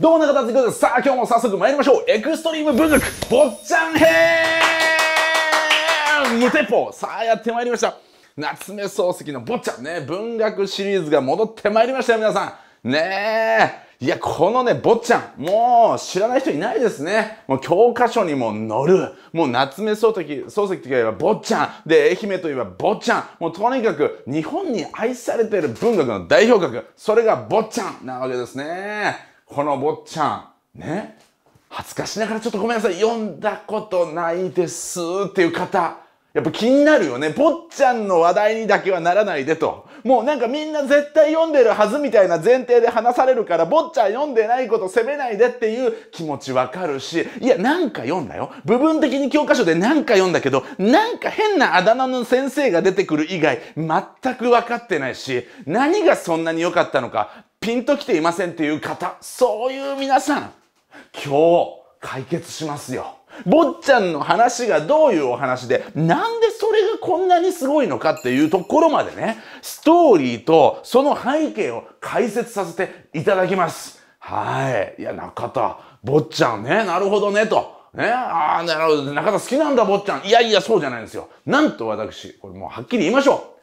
どうも中田敦です。さあ、今日も早速参りましょう。エクストリーム文学、坊っちゃん編無鉄砲さあ、やってまいりました。夏目漱石の坊ちゃんね、文学シリーズが戻ってまいりましたよ、皆さん。ねえ。いや、このね、坊ちゃん、もう知らない人いないですね。もう教科書にも載る。もう夏目漱石、漱石といえば坊ちゃん。で、愛媛といえば坊ちゃん。もうとにかく日本に愛されている文学の代表格。それが坊ちゃんなわけですね。この坊ちゃんね恥ずかしながらちょっとごめんなさい読んだことないですっていう方やっぱ気になるよね。坊ちゃんの話題にだけはならないでと。もうなんかみんな絶対読んでるはずみたいな前提で話されるから、坊ちゃん読んでないこと責めないでっていう気持ちわかるし、いや、なんか読んだよ。部分的に教科書でなんか読んだけど、なんか変なあだ名の先生が出てくる以外、全くわかってないし、何がそんなに良かったのか、ピンときていませんっていう方、そういう皆さん、今日解決しますよ。坊ちゃんの話がどういうお話で、なんでそれがこんなにすごいのかっていうところまでね、ストーリーとその背景を解説させていただきます。はい。いや、中田、坊ちゃんね、なるほどね、と。ね、ああ、なるほど、中田好きなんだ、坊ちゃん。いやいや、そうじゃないんですよ。なんと私、これもうはっきり言いましょ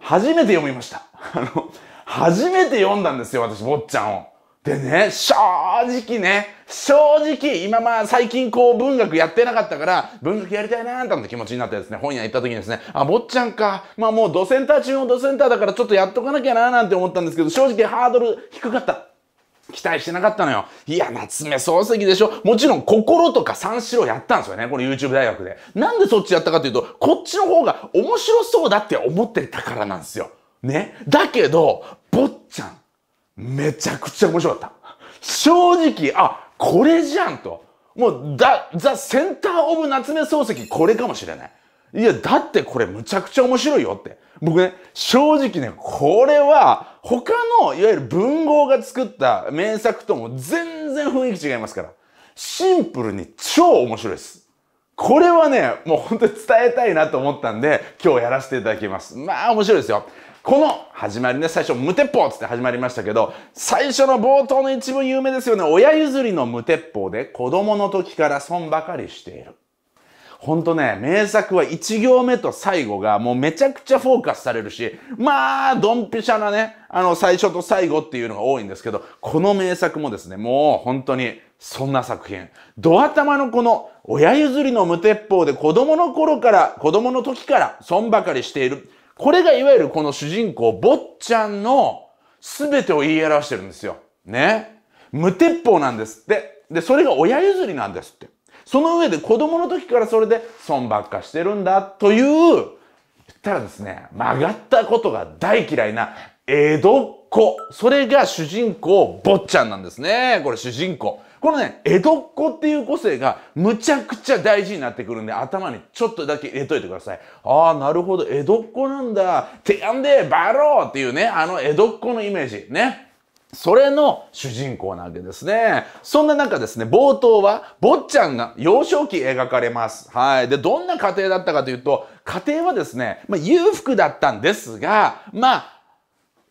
う。初めて読みました。あの、初めて読んだんですよ、私、坊ちゃんを。でね、正直ね、正直、今まあ最近こう文学やってなかったから、文学やりたいなーなんて気持ちになってですね、本屋行った時にですね、あ、坊ちゃんか。まあもうドセンター中のドセンターだからちょっとやっとかなきゃなーなんて思ったんですけど、正直ハードル低かった。期待してなかったのよ。いや、夏目漱石でしょ。もちろん、心とか三四郎やったんですよね。これ YouTube 大学で。なんでそっちやったかというと、こっちの方が面白そうだって思ってたからなんですよ。ね。だけど、坊ちゃん、めちゃくちゃ面白かった。正直、あ、これじゃんと。もう、だ、ザ・センター・オブ・夏目漱石、これかもしれない。いや、だってこれむちゃくちゃ面白いよって。僕ね、正直ね、これは、他の、いわゆる文豪が作った名作とも全然雰囲気違いますから。シンプルに超面白いです。これはね、もう本当に伝えたいなと思ったんで、今日やらせていただきます。まあ面白いですよ。この始まりね、最初、無鉄砲って始まりましたけど、最初の冒頭の一文有名ですよね。親譲りの無鉄砲で子供の時から損ばかりしている。ほんとね、名作は1行目と最後がもうめちゃくちゃフォーカスされるし、まあ、ドンピシャなね、あの、最初と最後っていうのが多いんですけど、この名作もですね、もう本当にそんな作品。ドア玉のこの親譲りの無鉄砲で子供の頃から、子供の時から損ばかりしている。これがいわゆるこの主人公、坊ちゃんの全てを言い表してるんですよ。ね。無鉄砲なんですって。で、それが親譲りなんですって。その上で子供の時からそれで損ばっかしてるんだという、言ったらですね、曲がったことが大嫌いな江戸っ子。それが主人公、坊ちゃんなんですね。これ主人公。このね、江戸っ子っていう個性がむちゃくちゃ大事になってくるんで、頭にちょっとだけ入れといてください。ああ、なるほど、江戸っ子なんだ。てやんで、バローっていうね、あの江戸っ子のイメージ。ね。それの主人公なわけですね。そんな中ですね、冒頭は、坊ちゃんが幼少期描かれます。はい。で、どんな家庭だったかというと、家庭はですね、まあ、裕福だったんですが、まあ、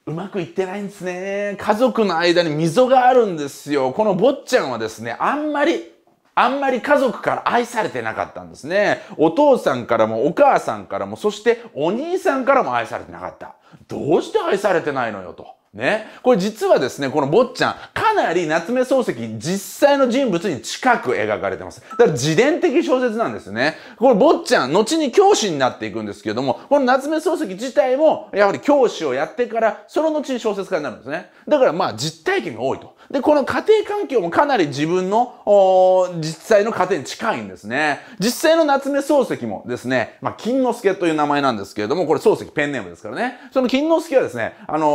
うまくいってないんですね。家族の間に溝があるんですよ。この坊ちゃんはですね、あんまり、あんまり家族から愛されてなかったんですね。お父さんからもお母さんからも、そしてお兄さんからも愛されてなかった。どうして愛されてないのよと。ね。これ実はですね、この坊ちゃん、かなり夏目漱石実際の人物に近く描かれてます。だから自伝的小説なんですね。この坊ちゃん、後に教師になっていくんですけども、この夏目漱石自体も、やはり教師をやってから、その後に小説家になるんですね。だからまあ実体験が多いと。で、この家庭環境もかなり自分の、実際の家庭に近いんですね。実際の夏目漱石もですね、まあ、金之助という名前なんですけれども、これ漱石ペンネームですからね。その金之助はですね、あの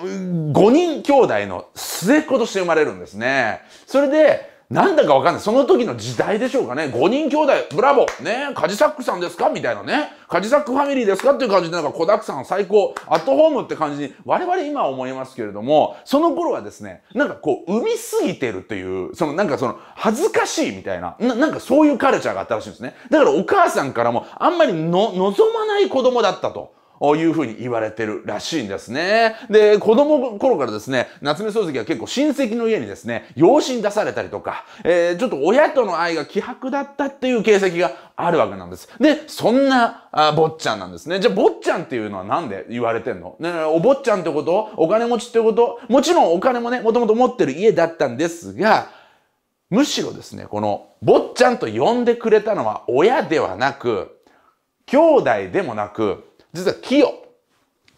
ー、5人兄弟の末っ子として生まれるんですね。それで、なんだかわかんない。その時の時代でしょうかね。5人兄弟、ブラボー、ね、カジサックさんですかみたいなね。カジサックファミリーですかっていう感じで、なんか小沢さん最高、アットホームって感じに、我々今思いますけれども、その頃はですね、なんかこう、生みすぎてるという、そのなんかその、恥ずかしいみたいななんかそういうカルチャーがあったらしいんですね。だからお母さんからも、あんまりの、望まない子供だったと。いうふうに言われてるらしいんですね。で、子供頃からですね、夏目漱石は結構親戚の家にですね、養子に出されたりとか、えー、ちょっと親との愛が希薄だったっていう形跡があるわけなんです。で、そんな、あ坊ちゃんなんですね。じゃあ、坊ちゃんっていうのはなんで言われてんのねお坊ちゃんってことお金持ちってこともちろんお金もね、もともと持ってる家だったんですが、むしろですね、この、坊ちゃんと呼んでくれたのは親ではなく、兄弟でもなく、実は清。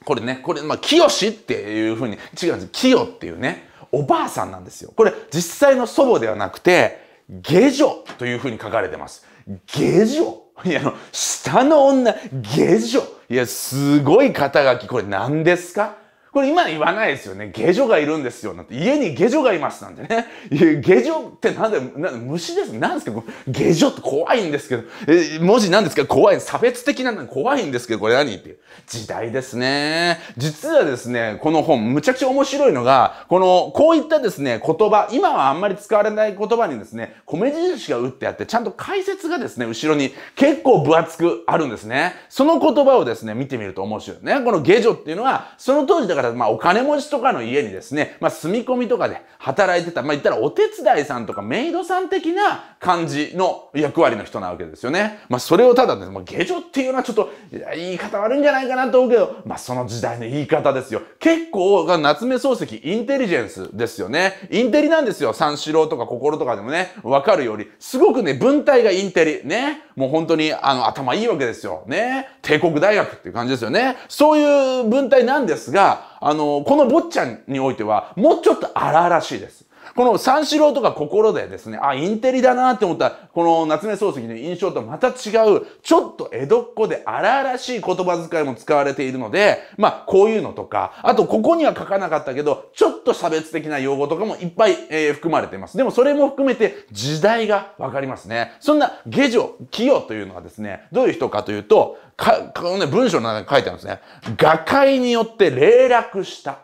これね、これ、まあ、清っていうふうに、違うんです。清っていうね、おばあさんなんですよ。これ、実際の祖母ではなくて、下女というふうに書かれてます。下女いや、あの、下の女、下女いや、すごい肩書き、これ何ですかこれ今言わないですよね。下女がいるんですよ。なんて、家に下女がいますなんてね。下女ってなんで、なん虫です。なんですけど、下女って怖いんですけど、え文字なんですけど、怖い。差別的なの怖いんですけど、これ何って。時代ですね。実はですね、この本、むちゃくちゃ面白いのが、この、こういったですね、言葉、今はあんまり使われない言葉にですね、米印が打ってあって、ちゃんと解説がですね、後ろに結構分厚くあるんですね。その言葉をですね、見てみると面白いね。この下女っていうのは、その当時だから、まあ、お金持ちとかの家にですね、まあ、住み込みとかで働いてた、まあ、言ったらお手伝いさんとかメイドさん的な感じの役割の人なわけですよね。まあ、それをただね、まあ、下女っていうのはちょっと、い言い方悪いんじゃないないかなと思うけど、まあ、その時代の言い方ですよ。結構、夏目漱石、インテリジェンスですよね。インテリなんですよ。三四郎とか心とかでもね、わかるより。すごくね、文体がインテリ。ね。もう本当に、あの、頭いいわけですよ。ね。帝国大学っていう感じですよね。そういう文体なんですが、あの、この坊ちゃんにおいては、もうちょっと荒々しいです。この三四郎とか心でですね、あ、インテリだなって思った、この夏目漱石の印象とまた違う、ちょっと江戸っ子で荒々しい言葉遣いも使われているので、まあ、こういうのとか、あとここには書かなかったけど、ちょっと差別的な用語とかもいっぱい、えー、含まれています。でもそれも含めて時代がわかりますね。そんな下女、用というのはですね、どういう人かというと、か、このね、文章の中に書いてあるんですね。画界によって霊落した。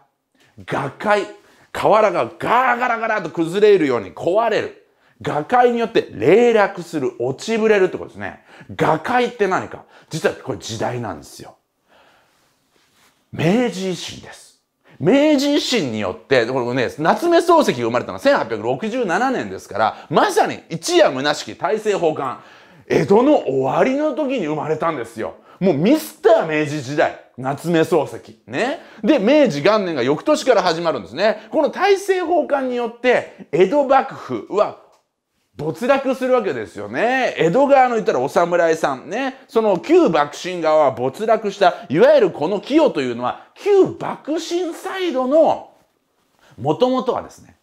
画界。瓦がガーガラガラと崩れるように壊れる。瓦解によって冷落する、落ちぶれるってことですね。瓦解って何か実はこれ時代なんですよ。明治維新です。明治維新によって、これね、夏目漱石が生まれたのは1867年ですから、まさに一夜虚しき大政奉還、江戸の終わりの時に生まれたんですよ。もうミスター明治時代。夏目漱石。ね。で、明治元年が翌年から始まるんですね。この大政奉還によって、江戸幕府は没落するわけですよね。江戸川の言ったらお侍さんね。その旧幕臣側は没落した、いわゆるこの清というのは、旧幕臣サイドの、もともとはですね、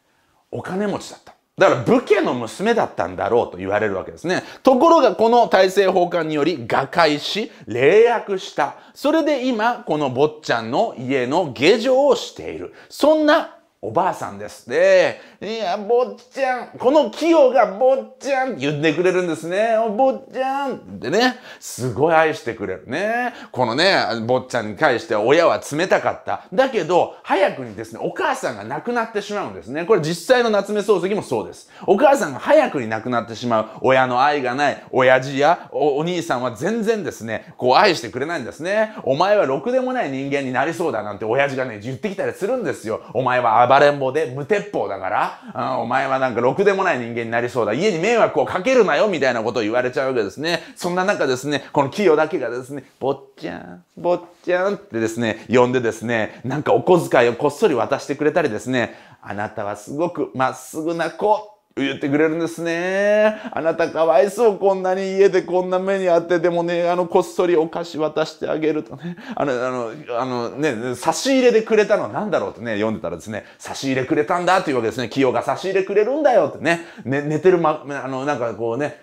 お金持ちだった。だから武家の娘だったんだろうと言われるわけですね。ところがこの大政奉還により瓦解し、霊約した。それで今、この坊ちゃんの家の下女をしている。そんなおばあさんですで、ね、いや、坊ちゃん、この清が坊ちゃんって言ってくれるんですね。お坊ちゃんってね、すごい愛してくれるね。このね、坊ちゃんに対しては親は冷たかった。だけど、早くにですね、お母さんが亡くなってしまうんですね。これ実際の夏目漱石もそうです。お母さんが早くに亡くなってしまう。親の愛がない。親父やお兄さんは全然ですね、こう愛してくれないんですね。お前はろくでもない人間になりそうだなんて親父がね、言ってきたりするんですよ。お前は暴れん坊で無鉄砲だから、うん、お前はなんかろくでもない人間になりそうだ。家に迷惑をかけるなよみたいなことを言われちゃうわけですね。そんな中ですね、この用だけがですね、坊ちゃん、坊ちゃんってですね、呼んでですね、なんかお小遣いをこっそり渡してくれたりですね、あなたはすごくまっすぐな子言ってくれるんですね。あなたかわいそう。こんなに家でこんな目にあって、でもね、あの、こっそりお菓子渡してあげるとね。あの、あの、あのね、差し入れでくれたのは何だろうってね、読んでたらですね、差し入れくれたんだっていうわけですね。清が差し入れくれるんだよってね。ね寝てるま、あの、なんかこうね、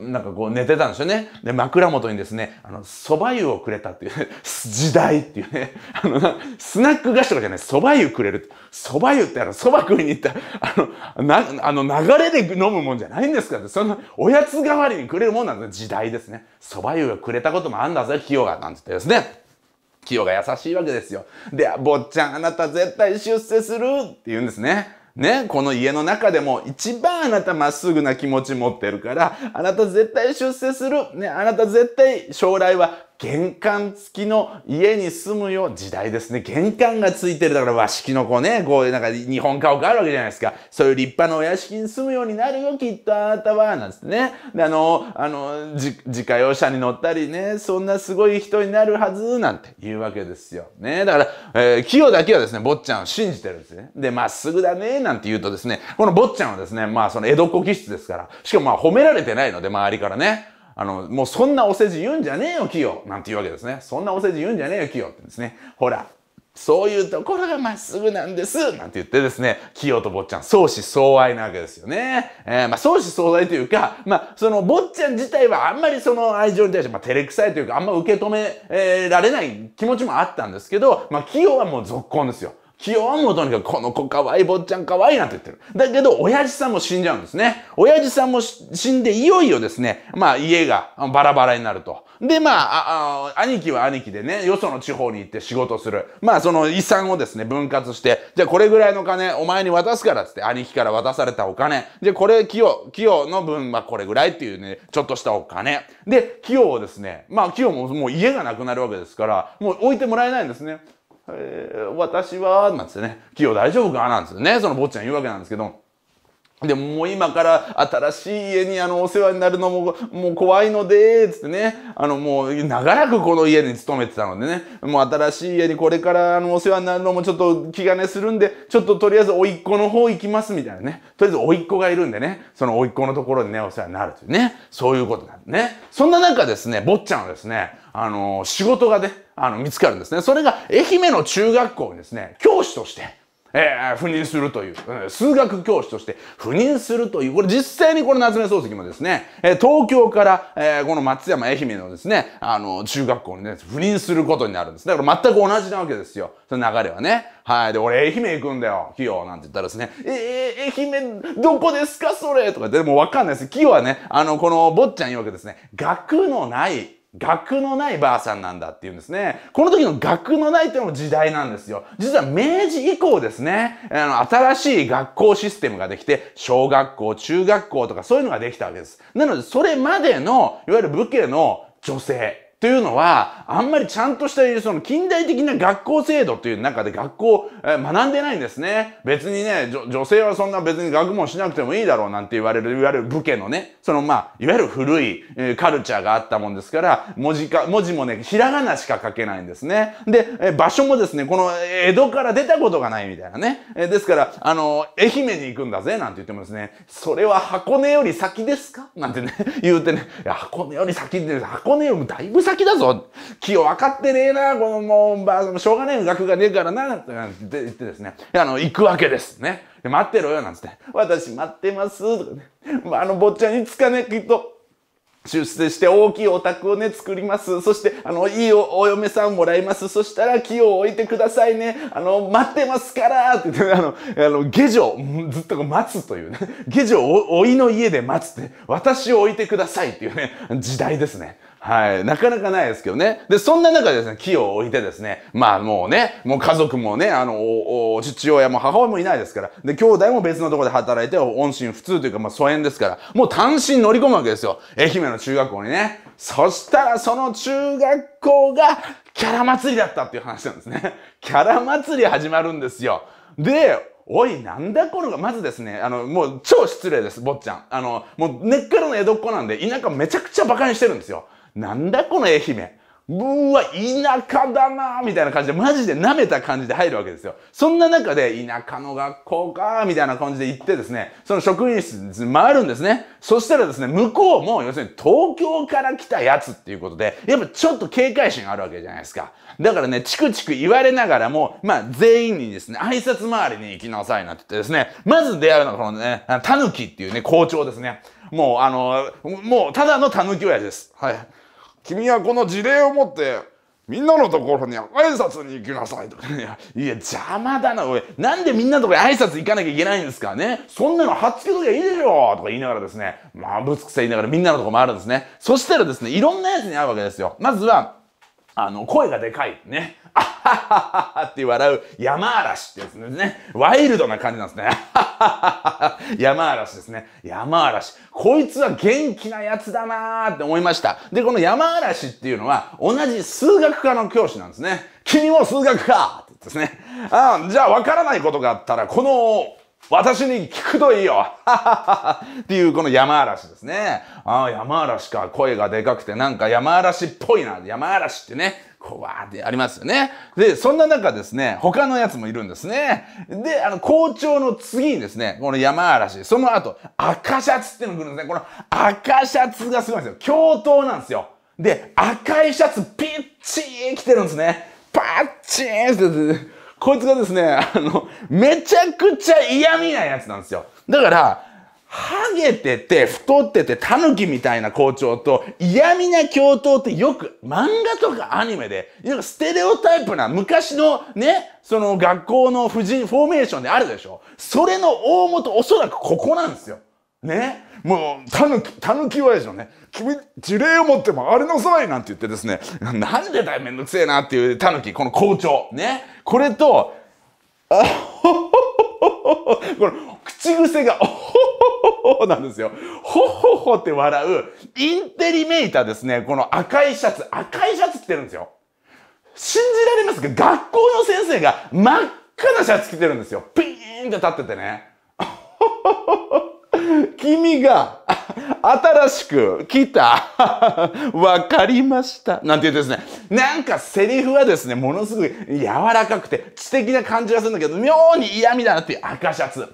なんかこう寝てたんですよね。で、枕元にですね、あの、蕎麦湯をくれたっていう、ね、時代っていうね。あの、スナック菓子とかじゃない、蕎麦湯くれる。蕎麦湯ってあの、蕎麦食いに行った、あの、な、あの、流れで飲むもんじゃないんですからそのおやつ代わりにくれるもんなんだ時代ですね。蕎麦湯がくれたこともあんだぜ、清が。なんて言ってですね。清が優しいわけですよ。で、坊ちゃんあなた絶対出世するって言うんですね。ね、この家の中でも一番あなたまっすぐな気持ち持ってるから、あなた絶対出世する。ね、あなた絶対将来は玄関付きの家に住むよ、時代ですね。玄関が付いてる。だから和式の子ね、こうなんか日本家屋あるわけじゃないですか。そういう立派なお屋敷に住むようになるよ、きっとあなたは、なんつってね。で、あの、あの、自家用車に乗ったりね、そんなすごい人になるはず、なんていうわけですよ。ね。だから、えー、清だけはですね、坊ちゃんを信じてるんですね。で、まっすぐだね、なんて言うとですね、この坊ちゃんはですね、まあその江戸っ子気質ですから、しかもまあ褒められてないので、周りからね。あの、もうそんなお世辞言うんじゃねえよ、キヨなんて言うわけですね。そんなお世辞言うんじゃねえよ、キヨってですね。ほら、そういうところがまっすぐなんですなんて言ってですね、清と坊ちゃん、相思相愛なわけですよね。えー、まあ、相思相愛というか、まあ、その坊ちゃん自体はあんまりその愛情に対して、まあ、照れくさいというか、あんま受け止め、えー、られない気持ちもあったんですけど、まあ、清はもう続婚ですよ。気をもとにかくこの子かわいい、坊ちゃんかわいいなって言ってる。だけど、親父さんも死んじゃうんですね。親父さんも死んで、いよいよですね、まあ家がバラバラになると。で、まあ、あ兄貴は兄貴でね、よその地方に行って仕事する。まあその遺産をですね、分割して、じゃあこれぐらいの金、お前に渡すからっって、兄貴から渡されたお金。あこれ、清、清の分はこれぐらいっていうね、ちょっとしたお金。で、清をですね、まあ清ももう家がなくなるわけですから、もう置いてもらえないんですね。えー、私は、なんつってね、企業大丈夫かなんつってね、その坊ちゃん言うわけなんですけど、でももう今から新しい家にあのお世話になるのももう怖いので、つってね、あのもう長らくこの家に勤めてたのでね、もう新しい家にこれからあのお世話になるのもちょっと気兼ねするんで、ちょっととりあえず甥っ子の方行きますみたいなね。とりあえず甥っ子がいるんでね、その甥っ子のところにね、お世話になるというね、そういうことなんでね。そんな中ですね、坊ちゃんはですね、あの、仕事がね、あの、見つかるんですね。それが愛媛の中学校にですね、教師として、えー、赴任するという、数学教師として赴任するという、これ実際にこの夏目漱石もですね、え東京から、えこの松山愛媛のですね、あの、中学校にね、赴任することになるんです。だから全く同じなわけですよ。その流れはね。はい。で、俺愛媛行くんだよ、キヨなんて言ったらですね、えー、愛媛、どこですかそれとかでもわかんないです。木はね、あの、この坊ちゃん言うわけですね、学のない学のないばあさんなんだっていうんですね。この時の学のないっいうのも時代なんですよ。実は明治以降ですね、あの、新しい学校システムができて、小学校、中学校とかそういうのができたわけです。なので、それまでの、いわゆる武家の女性、というのは、あんまりちゃんとしたその近代的な学校制度という中で学校、えー、学んでないんですね。別にね、女性はそんな別に学問しなくてもいいだろうなんて言われる、いわゆる武家のね、そのまあ、いわゆる古い、えー、カルチャーがあったもんですから、文字か、文字もね、ひらがなしか書けないんですね。で、えー、場所もですね、この江戸から出たことがないみたいなね。えー、ですから、あの、愛媛に行くんだぜ、なんて言ってもですね、それは箱根より先ですかなんてね、言うてね、いや、箱根より先って、箱根よりもだいぶ先先だぞ気を分かってねえなこのもう、まあ、しょうがねえ額がねえからなって言ってですねあの行くわけですね待ってろよなんつって私待ってますとかね、まあ、あの坊ちゃんにつかねきっと出世して大きいお宅をね、作ります。そして、あの、いいお嫁さんもらいます。そしたら、木を置いてくださいね。あの、待ってますからって言って、あの、あの、下女、ずっと待つというね。下女を、老いの家で待つって、私を置いてくださいっていうね、時代ですね。はい。なかなかないですけどね。で、そんな中でですね、木を置いてですね、まあもうね、もう家族もね、あの、お、お、父親も母親もいないですから、で、兄弟も別のところで働いて、音信不通というか、まあ疎遠ですから、もう単身乗り込むわけですよ。愛媛の中学校にね。そしたら、その中学校が、キャラ祭りだったっていう話なんですね。キャラ祭り始まるんですよ。で、おい、なんだこのが、まずですね、あの、もう超失礼です、坊ちゃん。あの、もう根っからの江戸っ子なんで、田舎めちゃくちゃ馬鹿にしてるんですよ。なんだこの愛媛。うわ、田舎だなみたいな感じで、マジで舐めた感じで入るわけですよ。そんな中で、田舎の学校かみたいな感じで行ってですね、その職員室に回るんですね。そしたらですね、向こうも、要するに東京から来たやつっていうことで、やっぱちょっと警戒心あるわけじゃないですか。だからね、チクチク言われながらも、まあ、全員にですね、挨拶回りに行きなさいなって言ってですね、まず出会うのがこのね、タヌキっていうね、校長ですね。もう、あの、もう、ただのタヌキ親父です。はい。君はこの事例を持ってみんなのところに挨拶に行きなさいとか、ね、いや、邪魔だな、おい。なんでみんなのところに挨拶行かなきゃいけないんですかね。そんなのはっつけときゃいいでしょとか言いながらですね、まぶつくさ言いながらみんなのところ回るんですね。そしたらですね、いろんなやつに会うわけですよ。まずは、あの、声がでかい。ね。あはははって笑う山嵐ってやつですね。ワイルドな感じなんですね。山嵐ですね。山嵐。こいつは元気なやつだなーって思いました。で、この山嵐っていうのは同じ数学科の教師なんですね。君も数学科ってですね。あじゃあわからないことがあったら、この私に聞くといいよ っていうこの山嵐ですね。ああ、山嵐か。声がでかくてなんか山嵐っぽいな。山嵐ってね。こう、わーってありますよね。で、そんな中ですね、他のやつもいるんですね。で、あの、校長の次にですね、この山嵐、その後、赤シャツっていうのが来るんですね。この赤シャツがすごいんですよ。教頭なんですよ。で、赤いシャツ、ピッチー着てるんですね。パッチーンって、こいつがですね、あの、めちゃくちゃ嫌味なやつなんですよ。だから、ハゲてて、太ってて、タヌキみたいな校長と、嫌味な教頭ってよく漫画とかアニメで、なんかステレオタイプな昔のね、その学校の婦人フォーメーションであるでしょそれの大元、おそらくここなんですよ。ね。もう、タヌキ、タヌキ親父のね、君、事例を持ってあれのさいなんて言ってですね、なんでだよ、めんどくせえなっていうタヌキ、この校長。ね。これと、あこの 口癖が、おほほほほなんですよ。ほほほって笑う、インテリメーターですね。この赤いシャツ、赤いシャツ着てるんですよ。信じられますか学校の先生が真っ赤なシャツ着てるんですよ。ピーンって立っててね。君が新しく来た。わかりました。なんて言うとですね、なんかセリフはですね、ものすごい柔らかくて知的な感じがするんだけど、妙に嫌味だなっていう赤シャツ。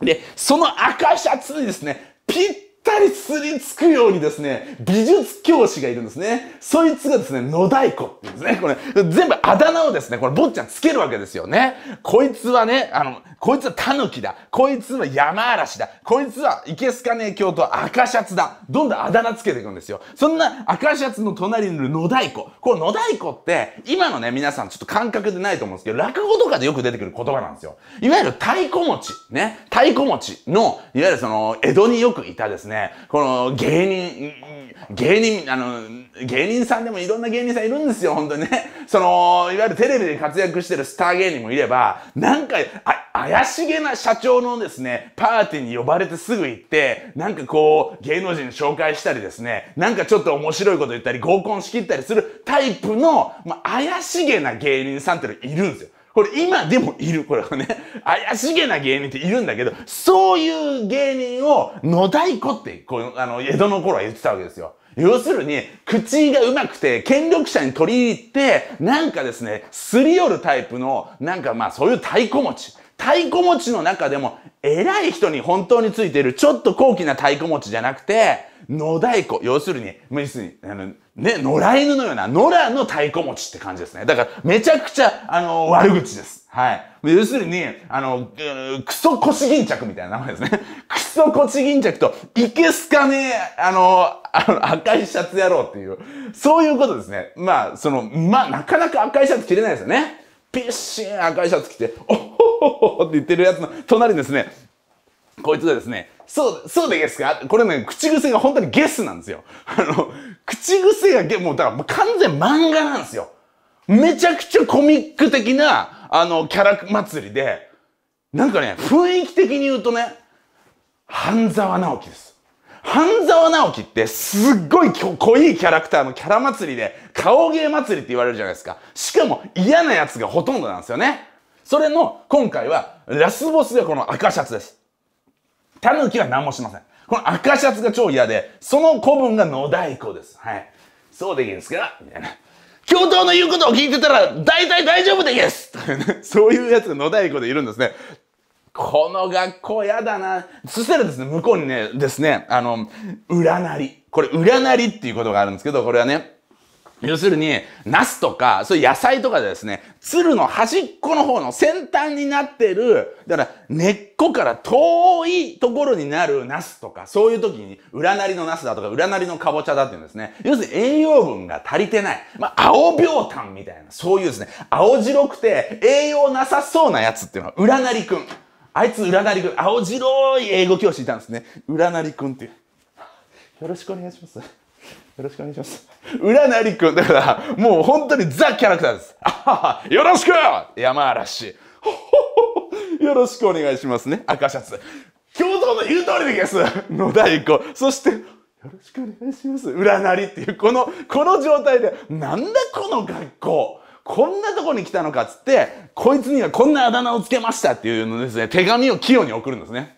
で、その赤シャツにですね、ぴっったりすりつくようにですね、美術教師がいるんですね。そいつがですね、野太鼓っていうんですね。これ、全部あだ名をですね、これ、坊ちゃんつけるわけですよね。こいつはね、あの、こいつはタヌキだ。こいつは山嵐だ。こいつはイケスカネ教と赤シャツだ。どんどんあだ名つけていくんですよ。そんな赤シャツの隣にいる野太鼓。この野太鼓って、今のね、皆さんちょっと感覚でないと思うんですけど、落語とかでよく出てくる言葉なんですよ。いわゆる太鼓持ち。ね。太鼓持ちの、いわゆるその、江戸によくいたですね、ね、この芸人、芸人、あの、芸人さんでもいろんな芸人さんいるんですよ、本当にね。その、いわゆるテレビで活躍してるスター芸人もいれば、なんか、怪しげな社長のですね、パーティーに呼ばれてすぐ行って、なんかこう、芸能人紹介したりですね、なんかちょっと面白いこと言ったり、合コンしきったりするタイプの、まあ、怪しげな芸人さんっていうのいるんですよ。これ今でもいる、これはね。怪しげな芸人っているんだけど、そういう芸人を野太鼓って、こう、あの、江戸の頃は言ってたわけですよ。要するに、口が上手くて、権力者に取り入って、なんかですね、すり寄るタイプの、なんかまあそういう太鼓持ち。太鼓持ちの中でも、偉い人に本当についている、ちょっと高貴な太鼓持ちじゃなくて、野太鼓。要するに、無理すに、あの、ね、野良犬のような、野良の太鼓持ちって感じですね。だから、めちゃくちゃ、あの、悪口です。はい。要するに、あの、クソコシギンチャクみたいな名前ですね。クソコシギンチャクと、いけすかねあの、あの、赤いシャツ野郎っていう、そういうことですね。まあ、その、まあ、なかなか赤いシャツ着れないですよね。ピッシーン赤いシャツ着て、おほほほって言ってるやつの隣にですね、こいつがですね、そう、そうでゲスかこれね、口癖が本当にゲスなんですよ。あの、口癖がゲ、もうだから完全漫画なんですよ。めちゃくちゃコミック的な、あの、キャラ祭りで、なんかね、雰囲気的に言うとね、半沢直樹です。半沢直樹ってすっごい濃いキャラクターのキャラ祭りで、顔芸祭りって言われるじゃないですか。しかも嫌なやつがほとんどなんですよね。それの、今回は、ラスボスがこの赤シャツです。タヌキは何もしません。この赤シャツが超嫌で、その子分が野太鼓です。はい。そうでいいんですかみたいな。教頭の言うことを聞いてたら、大体大丈夫でイエス そういうやつが野太鼓でいるんですね。この学校やだな。そしたらですね、向こうにね、ですね、あの、占り。これ、占りっていうことがあるんですけど、これはね、要するに、ナスとか、そういう野菜とかですね、鶴の端っこの方の先端になってる、だから根っこから遠いところになるナスとか、そういう時に、裏なりのナスだとか、裏なりのかぼちゃだっていうんですね。要するに栄養分が足りてない。まあ、青病炭みたいな、そういうですね、青白くて栄養なさそうなやつっていうのは、裏なりくん。あいつ裏なりくん、青白い英語教師いたんですね。裏なりくんっていう。よろしくお願いします。よろしくお願いします。浦成くん、だから、もう本当にザ・キャラクターです。あははよろしく山嵐。よろしくお願いしますね。赤シャツ。京都の言う通りです野田一子。そして、よろしくお願いします。裏なりっていう、この、この状態で、なんだこの学校こんなとこに来たのかっつって、こいつにはこんなあだ名をつけましたっていうのですね、手紙を清に送るんですね。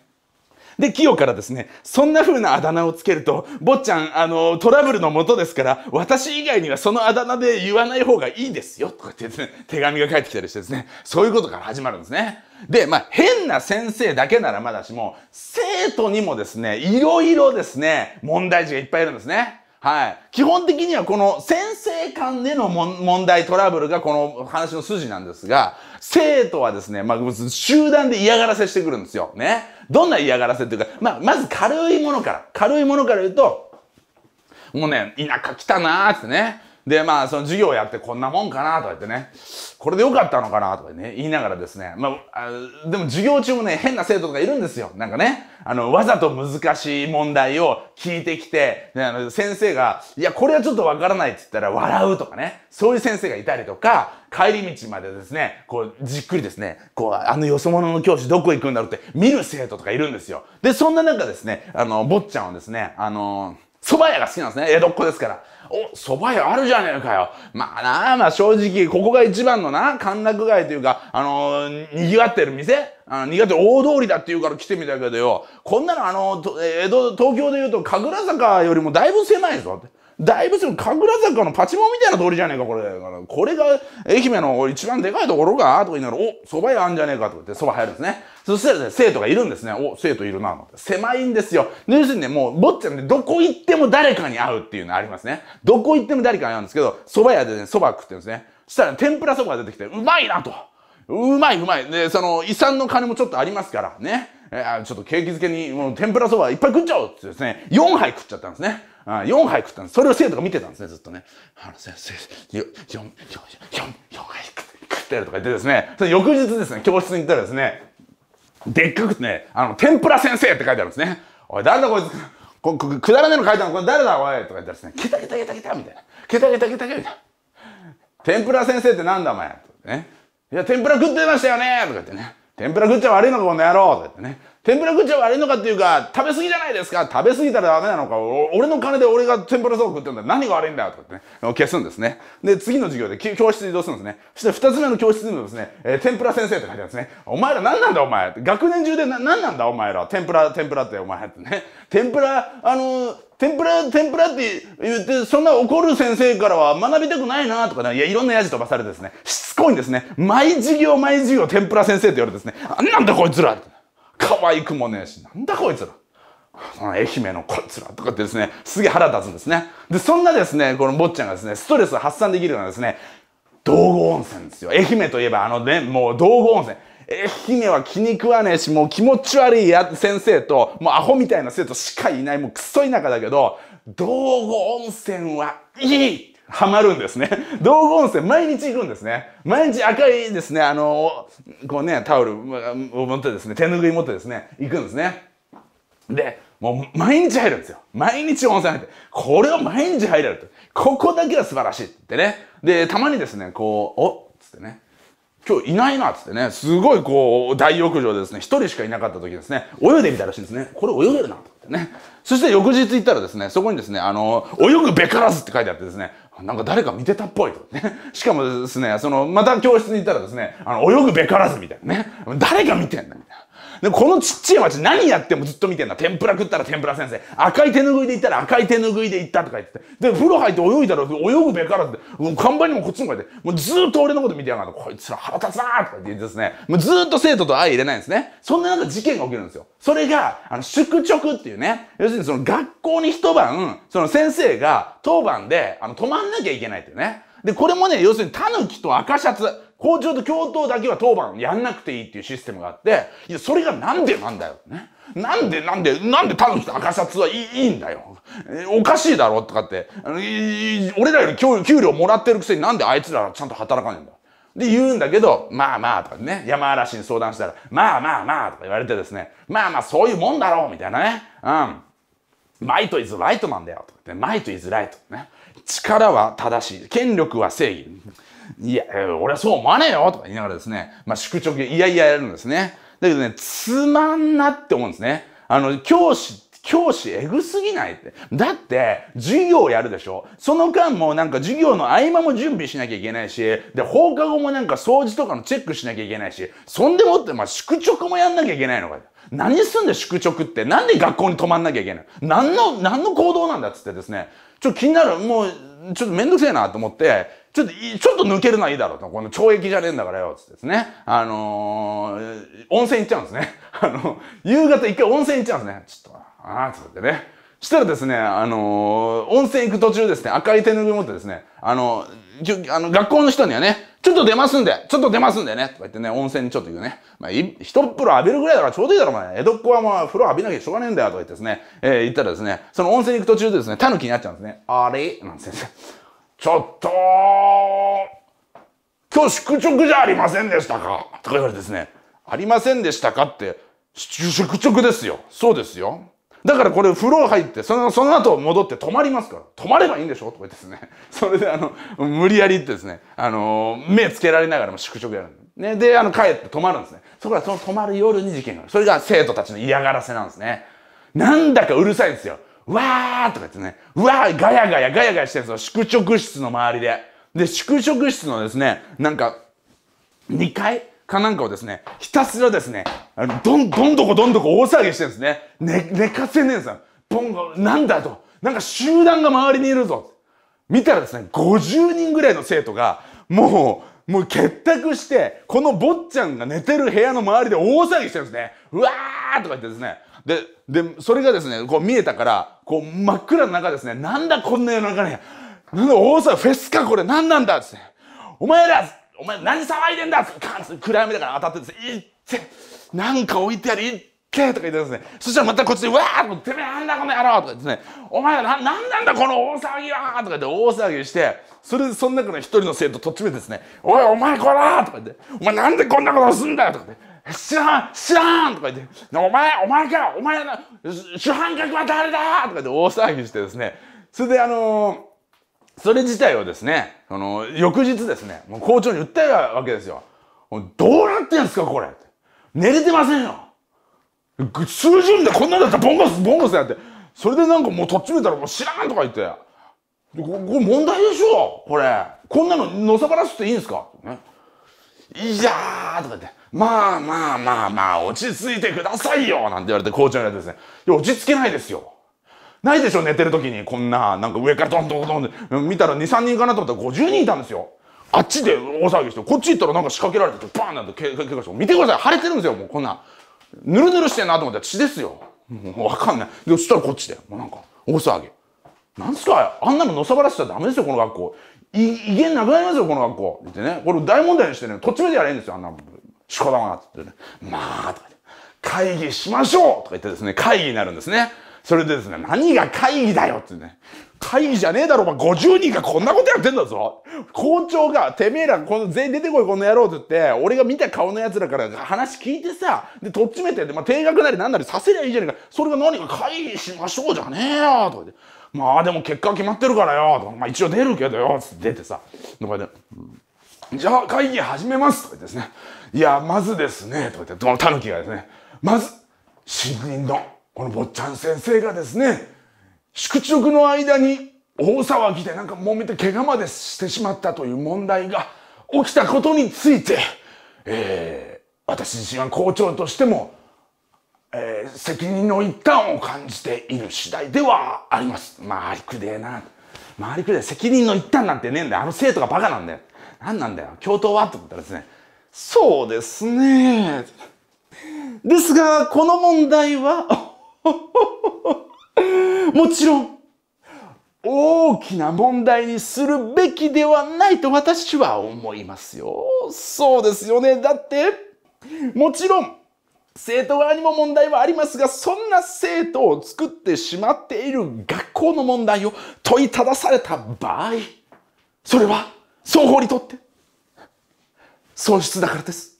で、キヨからですね、そんな風なあだ名をつけると、坊ちゃん、あの、トラブルのもとですから、私以外にはそのあだ名で言わない方がいいですよ、とかってね、手紙が返ってきたりしてですね、そういうことから始まるんですね。で、まあ、変な先生だけならまだしも、生徒にもですね、いろいろですね、問題児がいっぱいいるんですね。はい。基本的にはこの先生間での問題、トラブルがこの話の筋なんですが、生徒はですね、まあ、集団で嫌がらせしてくるんですよ。ね。どんな嫌がらせっていうか、まあ、まず軽いものから、軽いものから言うと、もうね、田舎来たなーってね。で、まあ、その授業やってこんなもんかなとか言ってね、これでよかったのかなとかね、言いながらですね、まあ、でも授業中もね、変な生徒とかいるんですよ。なんかね、あの、わざと難しい問題を聞いてきて、あの先生が、いや、これはちょっとわからないって言ったら笑うとかね、そういう先生がいたりとか、帰り道までですね、こう、じっくりですね、こう、あのよそ者の教師どこ行くんだろうって見る生徒とかいるんですよ。で、そんな中ですね、あの、坊ちゃんはですね、あの、蕎麦屋が好きなんですね。江戸っ子ですから。お、蕎麦屋あるじゃねえかよ。まあなあ、まあ正直、ここが一番のな、歓楽街というか、あのー、賑わってる店あの、賑大通りだって言うから来てみたけどよ、こんなのあの、江戸、東京で言うと、神楽坂よりもだいぶ狭いぞって。だいぶ神楽坂のパチモンみたいな通りじゃねえか、これ。これが愛媛の一番でかいところかとか言いながら、お、蕎麦屋あんじゃねえかとか言って蕎麦入るんですね。そしたら、ね、生徒がいるんですね。お、生徒いるな、て。狭いんですよ。要するにね、もう、坊ちゃんね、どこ行っても誰かに会うっていうのありますね。どこ行っても誰かに会うんですけど、蕎麦屋でね、蕎麦食ってるんですね。そしたら、ね、天ぷら蕎麦が出てきて、うまいなと。うまいうまい。で、その、遺産の金もちょっとありますから、ね。えー、ちょっと景気づけに、もう天ぷら蕎麦いっぱい食っちゃおうってですね、4杯食っちゃったんですね。あ4杯食ったんです。それを生徒が見てたんですね、ずっとね。あの、先生、4、4、4、4杯食ってるとか言ってですね、翌日ですね、教室に行ったらですね、でっかくてね、あの、天ぷら先生って書いてあるんですね。おい、誰だこいつ、ここくだらねえの書いてあるの、これ誰だおいとか言ったらですね、ケタケタケタケタみたいな。ケタケタケタケタみたいな。天ぷら先生ってなんだお前。とね。いや、天ぷら食ってましたよねとか言ってね。天ぷら食っちゃ悪いのかこの野郎とか言ってね。天ぷら食っちゃ悪いのかっていうか、食べ過ぎじゃないですか食べ過ぎたらダメなのか俺の金で俺が天ぷらそば食ってんだ何が悪いんだよとかってね、消すんですね。で、次の授業で教室移動するんですね。そして二つ目の教室にもですね、えー、天ぷら先生って書いてあるんですね。お前ら何なんだお前学年中で何なんだお前ら天ぷら、天ぷらってお前ってね。天ぷら、あのー天ぷら、天ぷらって言って、そんな怒る先生からは学びたくないなとかね、いや、いろんなやじ飛ばされてですね、しつこいんですね。毎授業毎授業天ぷら先生って言われてですね、あなんだこいつら可愛くもねえし、なんだこいつら。愛媛のこいつらとかってですね、すげえ腹立つんですね。で、そんなですね、この坊ちゃんがですね、ストレスを発散できるのはですね、道後温泉ですよ。愛媛といえばあのね、もう道後温泉。愛媛は気に食わねえし、もう気持ち悪いや先生と、もうアホみたいな生徒しかいない、もうクソ田舎だけど、道後温泉はいいハマるんですね。道後温泉、毎日行くんですね。毎日赤いですね、あの、こうね、タオルを持ってですね、手拭い持ってですね、行くんですね。で、もう毎日入るんですよ。毎日温泉入って。これを毎日入れると。ここだけは素晴らしいってね。で、たまにですね、こう、おっつってね。今日いないなっつってね、すごいこう、大浴場でですね、一人しかいなかった時ですね、泳いでみたらしいんですね。これ泳げるなと思ってね。そして翌日行ったらですね、そこにですね、あの、泳ぐべからずって書いてあってですね、なんか誰か見てたっぽいと。ね。しかもですね、その、また教室に行ったらですね、あの、泳ぐべからずみたいなね。誰が見てんだみたいな。でこのちっちゃい町何やってもずっと見てんだ。天ぷら食ったら天ぷら先生。赤い手拭いで行ったら赤い手拭いで行ったとか言ってて。で、風呂入って泳いだら泳ぐべからって。もう看板にもこっちも書いて。もうずっと俺のこと見てやがって。こいつら腹立つなーとか言ってですね。もうずっと生徒と相入れないんですね。そんな中事件が起きるんですよ。それが、あの、宿直っていうね。要するにその学校に一晩、その先生が当番で、あの、泊まんなきゃいけないっていうね。で、これもね、要するにタヌキと赤シャツ。校長と教頭だけは当番やんなくていいっていうシステムがあって、いや、それがなんでなんだよ。ね。なんでなんで、なんで他の人赤シャツはいいいんだよ。おかしいだろとかって、俺らより給料もらってるくせになんであいつらはちゃんと働かねえんだ。で、言うんだけど、まあまあとかね、山嵐に相談したら、まあまあまあとか言われてですね、まあまあそういうもんだろうみたいなね。うん。マイトイズライトなんだよとかって、マイトイズライトね。力は正しい。権力は正義。いや、俺はそう思わねえよとか言いながらですね、まあ、宿直、いやいややるんですね。だけどね、つまんなって思うんですね。あの、教師教師エグすぎないって。だって、授業やるでしょその間もなんか授業の合間も準備しなきゃいけないし、で、放課後もなんか掃除とかのチェックしなきゃいけないし、そんでもって、まあ、宿直もやんなきゃいけないのか。何すんで宿直って。なんで学校に泊まんなきゃいけない何の、何の行動なんだっつってですね。ちょっと気になる、もう、ちょっとめんどくせえなと思って、ちょっと、ちょっと抜けるのはいいだろうと。この懲役じゃねえんだからよ、つってですね。あのー、温泉行っちゃうんですね。あの、夕方一回温泉行っちゃうんですね。ちょっと、ああ、つってね。したらですね、あのー、温泉行く途中ですね、赤い手ぬぐい持ってですね、あの、あの学校の人にはね、ちょっと出ますんで、ちょっと出ますんでね、とか言ってね、温泉にちょっと言うね。まあ、一風呂浴びるぐらいだからちょうどいいだろ、お前。江戸っ子はもう風呂浴びなきゃしょうがねえんだよ、とか言ってですね、えー、行ったらですね、その温泉行く途中でですね、狸になっちゃうんですね。あれなんですね。ちょっと今日宿直じゃありませんでしたかとか言われてですね、ありませんでしたかって、宿直ですよ。そうですよ。だからこれ風呂入って、その、その後戻って泊まりますから、泊まればいいんでしょとか言ってですね、それであの、無理やりってですね、あの、目つけられながらも宿直やる。ね、で、あの、帰って泊まるんですね。そこからその泊まる夜に事件がある。それが生徒たちの嫌がらせなんですね。なんだかうるさいんですよ。わーとか言ってね、うわーガヤガヤガヤガヤしてるんですよ。宿直室の周りで。で、宿直室のですね、なんか、2階かなんかをですね、ひたすらですね、あのどん、どんどこどんどこ大騒ぎしてるんですね。ね、寝かせねえんですよ。ポンゴ、なんだと。なんか集団が周りにいるぞ。見たらですね、50人ぐらいの生徒が、もう、もう結託して、この坊ちゃんが寝てる部屋の周りで大騒ぎしてるんですね。うわーとか言ってですね。で、で、それがですね、こう見えたから、こう真っ暗の中ですね、なんだこんな夜中に、なんだ大騒ぎ、フェスかこれ、なんなんだっつって、お前ら、お前何騒いでんだっつって、暗闇だから当たってですね、いって、なんか置いてやる、いって、けとか言ってですね、そしたらまたこっちで、わーって、めえなんだこの野郎とか言ってね、お前らな、なんなんだこの大騒ぎはとか言って大騒ぎして、それでその中の一人の生徒とっちめですね、おいお前こらとか言って、お前なんでこんなことすんだよとかって、主犯主犯とか言って、お前、お前かお前の主犯格は誰だとかで大騒ぎしてですね、それであのー、それ自体をですね、あの、翌日ですね、もう校長に訴えたわけですよ。どうなってんすか、これ。寝れてませんよ。数十人でこんなんだったらボンゴス、ボンゴスやって。それでなんかもうとっちめたらもう知らんとか言って。ここ問題でしょこれ。こんなののさばらせていいんですかね。いやーとか言って。まあまあまあまあ、落ち着いてくださいよなんて言われて校長に言われてですね。いや、落ち着けないですよ。ないでしょ、寝てる時に。こんな、なんか上からドンドンドンって見たら2、3人かなと思ったら50人いたんですよ。あっちで大騒ぎして、こっち行ったらなんか仕掛けられてて、バーンなんて怪我して、見てください、腫れてるんですよ、もうこんな。ぬるぬるしてんなと思ったら血ですよ。もうわかんない。で、そしたらこっちで、もうなんか、大騒ぎ。なんすかあんなののさばらしちゃダメですよ、この学校。い、威厳なくなりますよ、この学校。ってね、これ大問題にしてね、とっちめてやれんですよ、あんな。しこだまってね、まあ、とか言って、会議しましょうとか言ってですね、会議になるんですね。それでですね、何が会議だよってね。会議じゃねえだろ、お前50人がこんなことやってんだぞ。校長が、てめえら、この全員出てこい、この野郎って言って、俺が見た顔の奴らから話聞いてさ、で、とっちめて、で、まあ、定額なりなんなりさせりゃいいじゃねえか。それが何か会議しましょうじゃねえよ、とか言って。まあ、でも結果決まってるからよ、とか。まあ、一応出るけどよ、つって出てさ。とかで、ね、うんじゃあ会議始めますとか言ってですね、いや、まずですね、とか言って、このタヌキがですね、まず、新人のこの坊ちゃん先生がですね、宿直の間に大騒ぎでなんか揉めて怪我までしてしまったという問題が起きたことについて、えー、私自身は校長としても、えー、責任の一端を感じている次第ではあります。まあ、ありくでえな。まあ、ありくで責任の一端なんてねえんだよ。あの生徒がバカなんだよ。何なんだよ教頭はと思ったらですねそうですねですがこの問題は もちろん大きな問題にするべきではないと私は思いますよ。そうですよね。だって、もちろん、生徒側にも問題はありますが、そんな生徒を作ってしまっている学校の問題を問いただされた場合、それは双方にとって損失だからです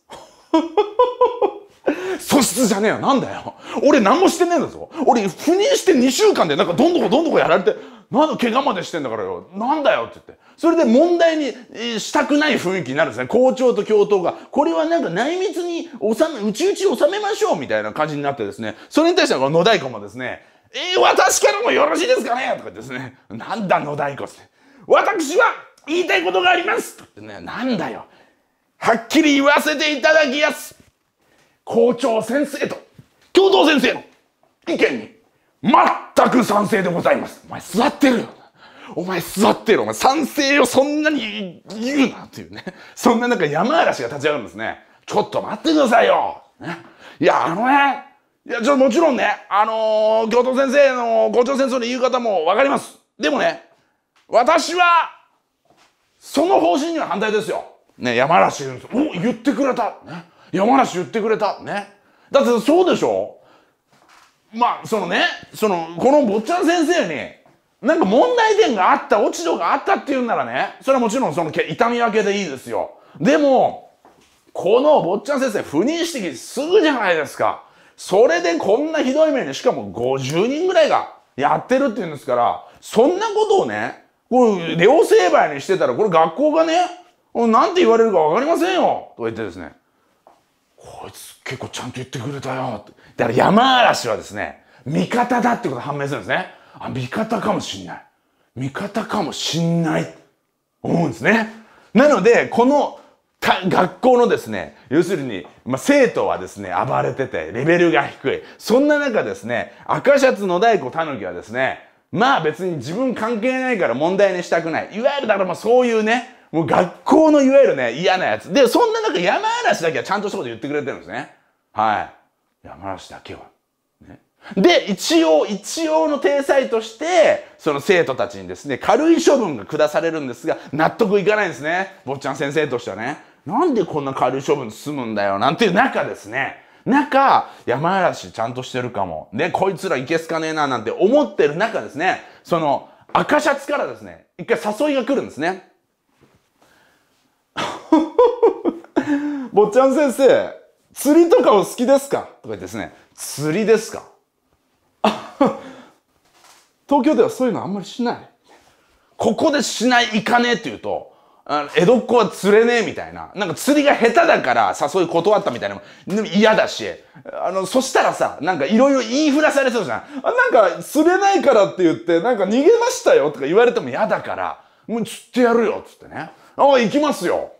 損失じゃねえよなんだよ俺何もしてねえんだぞ俺赴任して2週間でなんかどんどこどんどこやられてなん怪我までしてんだからよなんだよって言ってそれで問題にしたくない雰囲気になるんですね校長と教頭がこれはなんか内密に収めうちうち収めましょうみたいな感じになってですねそれに対しては野太鼓もですねえー、私からもよろしいですかねとかですねなんだ野太鼓って私は言いたいことがありますってね、なんだよ。はっきり言わせていただきやす。校長先生と教頭先生の意見に全く賛成でございます。お前座ってるよ。お前座ってる。お前賛成をそんなに言うなっていうね。そんななんか山嵐が立ち上がるんですね。ちょっと待ってくださいよ。ね、いや、あのね、いや、ちょ、もちろんね、あのー、教頭先生の校長先生の言い方もわかります。でもね、私はその方針には反対ですよ。ね、山梨言うんですお言ってくれた、ね、山梨言ってくれた。ね。だってそうでしょまあ、そのね、その、この坊ちゃん先生に、なんか問題点があった、落ち度があったって言うんならね、それはもちろんその痛み分けでいいですよ。でも、この坊ちゃん先生、不妊指摘すぐじゃないですか。それでこんなひどい目に、しかも50人ぐらいがやってるって言うんですから、そんなことをね、これ、レオ成敗にしてたら、これ学校がね、なんて言われるか分かりませんよとか言ってですね、こいつ結構ちゃんと言ってくれたよだから山嵐はですね、味方だってこと判明するんですね。あ、味方かもしんない。味方かもしんない。思うんですね。なので、この、学校のですね、要するに、まあ、生徒はですね、暴れてて、レベルが低い。そんな中ですね、赤シャツの大子たぬきはですね、まあ別に自分関係ないから問題にしたくない。いわゆるだからまあそういうね、もう学校のいわゆるね、嫌なやつ。で、そんな中山嵐だけはちゃんとしたこと言ってくれてるんですね。はい。山嵐だけは。ね。で、一応、一応の体裁として、その生徒たちにですね、軽い処分が下されるんですが、納得いかないんですね。坊ちゃん先生としてはね。なんでこんな軽い処分済むんだよ、なんていう中ですね。中、山嵐ちゃんとしてるかも。で、こいつらいけすかねえななんて思ってる中ですね、その赤シャツからですね、一回誘いが来るんですね。坊ちゃん先生、釣りとかお好きですかとか言ってですね、釣りですか 東京ではそういうのあんまりしない。ここでしない、行かねえって言うと、あの江戸っ子は釣れねえみたいな。なんか釣りが下手だから誘い断ったみたいなのも嫌だし。あの、そしたらさ、なんかいろいろ言いふらされそうじゃん。あなんか釣れないからって言って、なんか逃げましたよとか言われても嫌だから、もう釣ってやるよっつってね。ああ、行きますよ。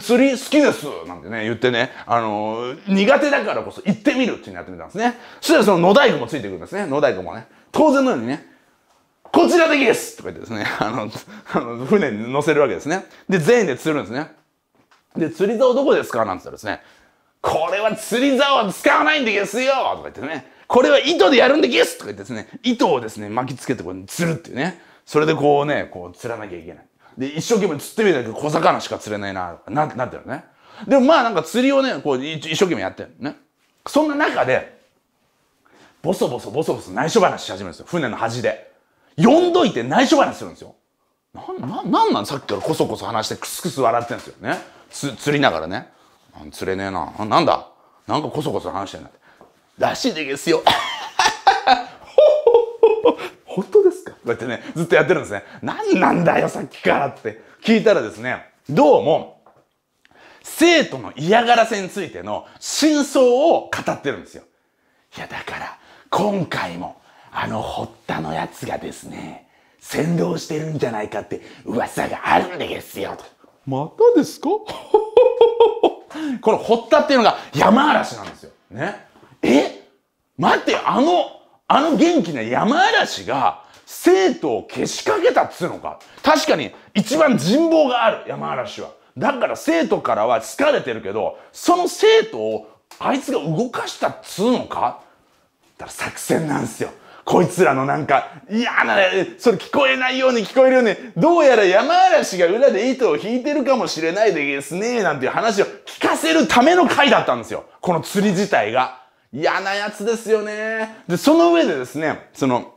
釣り好きですなんてね、言ってね、あのー、苦手だからこそ行ってみるってなってみたんですね。そしたらその野大工もついてくるんですね、野大工もね。当然のようにね、こちら的ですとか言ってですね、あの、あの船に乗せるわけですね。で、全員で釣るんですね。で、釣り竿どこですかなんて言ったらですね、これは釣り竿は使わないんですよとか言ってね、これは糸でやるんですとか言ってですね、糸をですね、巻きつけてこう釣るっていうね。それでこうね、こう釣らなきゃいけない。で、一生懸命釣ってみたけど小魚しか釣れないな、ななってるね。でもまあなんか釣りをね、こう一生懸命やってるね。そんな中で、ボソボソボソボソ内緒話し始めるんですよ。船の端で。呼んどいて内緒話するんですよ。なん、なん、なんなんさっきからこそこそ話してクスクス笑ってんですよね。つ、釣りながらね。釣れねえな。なんだなんかこそこそ話してんだって。らしいですよ。本当ですかこうやってね、ずっとやってるんですね。何なんだよ、さっきからって聞いたらですね、どうも、生徒の嫌がらせについての真相を語ってるんですよ。いや、だから、今回も、あの堀田のやつがですね先導してるんじゃないかって噂があるんですよとまたですか この堀田っていうのが山嵐なんですよねえ待ってあのあの元気な山嵐が生徒をけしかけたっつうのか確かに一番人望がある山嵐はだから生徒からは好かれてるけどその生徒をあいつが動かしたっつうのかだから作戦なんですよこいつらのなんか、嫌な、それ聞こえないように聞こえるように、どうやら山嵐が裏で糸を引いてるかもしれないですね、なんていう話を聞かせるための回だったんですよ。この釣り自体が。嫌なやつですよね。で、その上でですね、その、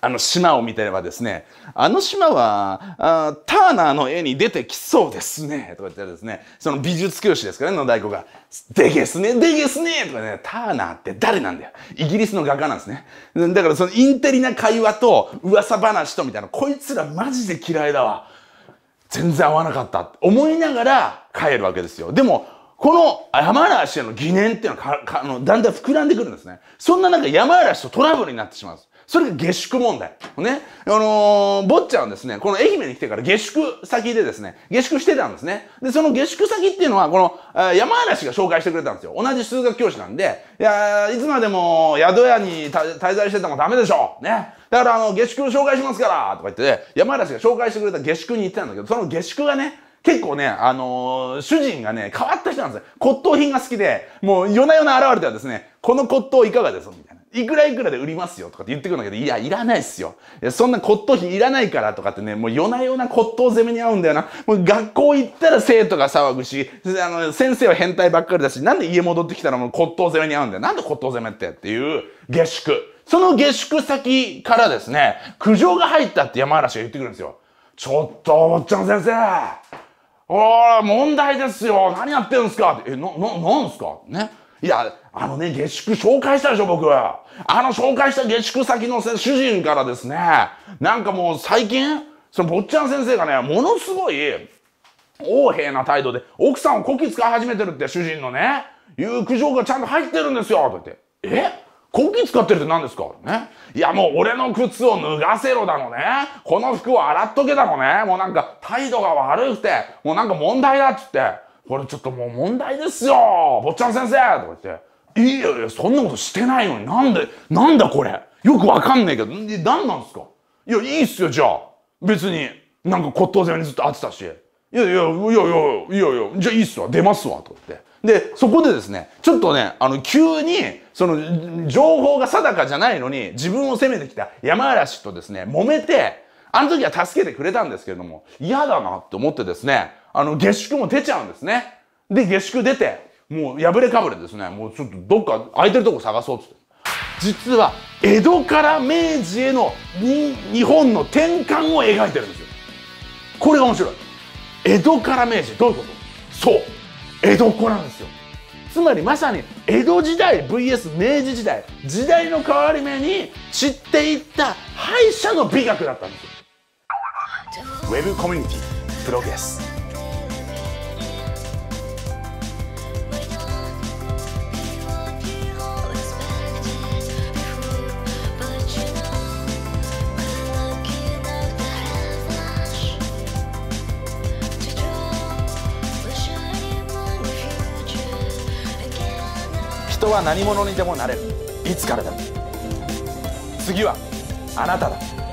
あの島を見てればですね、あの島は、あターナーの絵に出てきそうですね、とか言ってですね、その美術教師ですからね、野太鼓が、でげすね、でげすね、とかね、ターナーって誰なんだよ。イギリスの画家なんですね。だからそのインテリな会話と噂話とみたいな、こいつらマジで嫌いだわ。全然合わなかったって思いながら帰るわけですよ。でも、この山嵐への疑念っていうのはかかあのだんだん膨らんでくるんですね。そんな中山嵐とトラブルになってしまうんです。それが下宿問題。ね。あのー、坊っちゃんはですね、この愛媛に来てから下宿先でですね、下宿してたんですね。で、その下宿先っていうのは、この、山嵐が紹介してくれたんですよ。同じ数学教師なんで、いやいつまでも宿屋に滞在しててもダメでしょう。ね。だからあの、下宿を紹介しますからとか言って、ね、山嵐が紹介してくれた下宿に行ってたんだけど、その下宿がね、結構ね、あのー、主人がね、変わった人なんですよ。骨董品が好きで、もう夜な夜な現れてはですね、この骨董いかがですみいくらいくらで売りますよとかって言ってくるんだけど、いや、いらないっすよ。いや、そんな骨董品いらないからとかってね、もう夜な夜な骨董攻めに合うんだよな。もう学校行ったら生徒が騒ぐし、あの、先生は変態ばっかりだし、なんで家戻ってきたらもう骨董攻めに合うんだよ。なんで骨董攻めってっていう下宿。その下宿先からですね、苦情が入ったって山嵐が言ってくるんですよ。ちょっと、おっちゃん先生。おー、問題ですよ。何やってるんですかえ、な、な、なんすかね。いや、あのね、下宿紹介したでしょ、僕。あの紹介した下宿先の主人からですね、なんかもう最近、その坊ちゃん先生がね、ものすごい、横柄な態度で、奥さんをこき使い始めてるって主人のね、いう苦情がちゃんと入ってるんですよ、と言って。えこき使ってるって何ですかね。いや、もう俺の靴を脱がせろだのね。この服を洗っとけだのね。もうなんか態度が悪くて、もうなんか問題だっつって。これちょっともう問題ですよ坊ちゃん先生とか言って、いやいや、そんなことしてないのになんで、なんだこれよくわかんないけど、何なんすかいや、いいっすよ、じゃあ。別に、なんか骨董店にずっと会ってたし。いやいや、いやいや、いやいや、じゃあいいっすわ、出ますわ、と言って。で、そこでですね、ちょっとね、あの、急に、その、情報が定かじゃないのに、自分を責めてきた山嵐とですね、揉めて、あの時は助けてくれたんですけれども、嫌だなって思ってですね、あの、下宿も出ちゃうんですね。で、下宿出て、もう破れかぶれですね。もうちょっとどっか空いてるとこ探そうっつって。実は、江戸から明治への日本の転換を描いてるんですよ。これが面白い。江戸から明治、どういうことそう。江戸っ子なんですよ。つまりまさに江戸時代 VS 明治時代時代の変わり目に散っていった敗者の美学だったんですよウェブコミュニティプロゲスは何者にでもなれるいつから次はあなただ